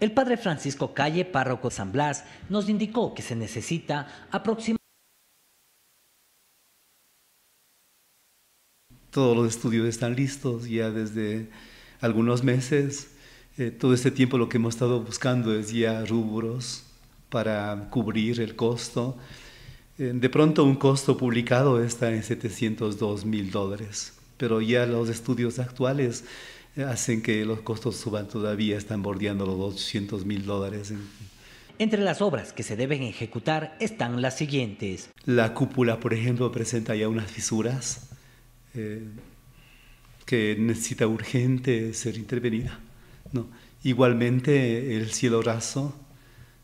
El padre Francisco Calle, párroco San Blas, nos indicó que se necesita aproximadamente... Todos los estudios están listos ya desde algunos meses. Eh, todo este tiempo lo que hemos estado buscando es ya rubros para cubrir el costo. Eh, de pronto un costo publicado está en 702 mil dólares, pero ya los estudios actuales hacen que los costos suban todavía, están bordeando los 200 mil dólares. Entre las obras que se deben ejecutar están las siguientes. La cúpula, por ejemplo, presenta ya unas fisuras eh, que necesita urgente ser intervenida. ¿no? Igualmente, el cielo raso,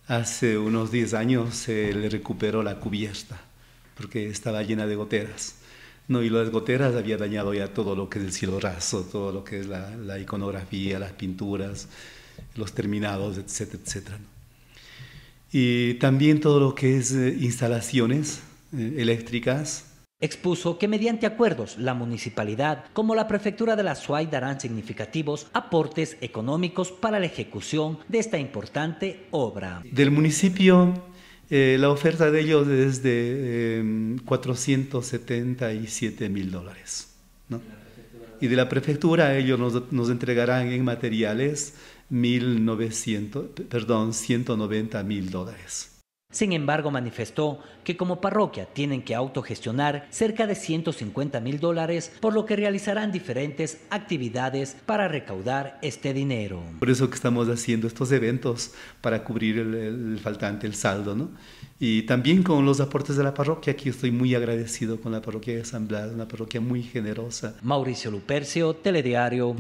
hace unos 10 años se le recuperó la cubierta porque estaba llena de goteras. No, y las goteras había dañado ya todo lo que es el cielo raso, todo lo que es la, iconografía, las pinturas, los terminados, etcétera, etcétera. Y también todo lo que es eh, instalaciones eh, eléctricas, Expuso que mediante acuerdos la municipalidad como la prefectura de la SUAY darán significativos aportes económicos para la ejecución de esta importante obra. Del municipio eh, la oferta de ellos es de 477 em, mil dólares. Y de la prefectura ellos nos, nos entregarán en materiales 1.900, perdón, 190 mil dólares. Sin embargo, manifestó que como parroquia tienen que autogestionar cerca de 150 mil dólares, por lo que realizarán diferentes actividades para recaudar este dinero. Por eso que estamos haciendo estos eventos para cubrir el, faltante, el saldo, ¿no? Y también con los aportes de la parroquia, aquí estoy muy agradecido con la parroquia de San Blas, una parroquia muy generosa. Mauricio Lupercio, Telediario.